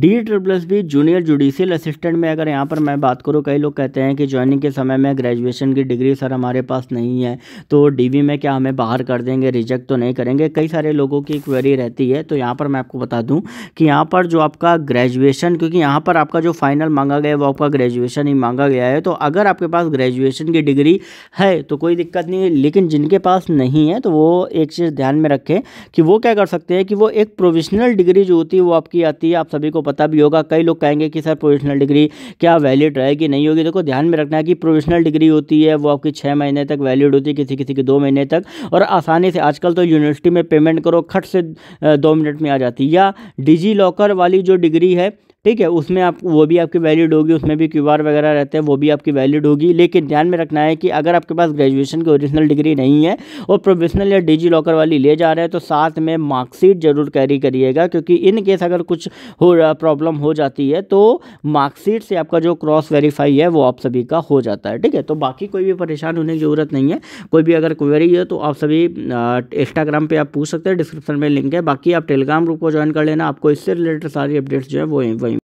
D triple S B junior judicial assistant में अगर यहाँ पर मैं बात करूँ कई लोग कहते हैं कि ज्वाइनिंग के समय में ग्रेजुएशन की डिग्री सर हमारे पास नहीं है तो डीवी में क्या हमें बाहर कर देंगे रिजेक्ट तो नहीं करेंगे कई सारे लोगों की क्वेरी रहती है तो यहाँ पर मैं आपको बता दूँ कि यहाँ पर जो आपका ग्रेजुएशन क्योंकि यहाँ पर आपका जो फाइनल मांगा गया है वो आपका ग्रेजुएशन ही मांगा गया है तो अगर आपके पास ग्रेजुएशन की डिग्री है तो कोई दिक्कत नहीं है लेकिन जिनके पास नहीं है तो वो एक चीज़ ध्यान में रखें कि वो क्या कर सकते हैं कि वो एक प्रोविजनल डिग्री जो होती है वो आपकी आती है आप सभी को पता भी होगा कई लोग कहेंगे कि सर प्रोफेशनल डिग्री क्या वैलिड रहेगी नहीं होगी देखो ध्यान में रखना है कि प्रोफेशनल डिग्री होती है वो आपकी छः महीने तक वैलिड होती है किसी किसी की दो महीने तक और आसानी से आजकल तो यूनिवर्सिटी में पेमेंट करो खट से दो मिनट में आ जाती है या डिजी लॉकर वाली जो डिग्री है ठीक है उसमें आप वो भी आपकी वैलिड होगी उसमें भी क्यू वगैरह रहते हैं वो भी आपकी वैलिड होगी लेकिन ध्यान में रखना है कि अगर आपके पास ग्रेजुएशन की ओरिजिनल डिग्री नहीं है और प्रोफेशनल या डिजी लॉकर वाली ले जा रहे हैं तो साथ में मार्कशीट जरूर कैरी करिएगा क्योंकि इन केस अगर कुछ हो प्रॉब्लम हो जाती है तो मार्कशीट से आपका जो क्रॉस वेरीफाई है वो आप सभी का हो जाता है ठीक है तो बाकी कोई भी परेशान होने की ज़रूरत नहीं है कोई भी अगर क्वेरी है तो आप सभी इंस्टाग्राम पर आप पूछ सकते हैं डिस्क्रिप्शन में लिंक है बाकी आप टेलीग्राम ग्रुप को ज्वाइन कर लेना आपको इससे रिलेटेड सारी अपडेट्स जो है वो वहीं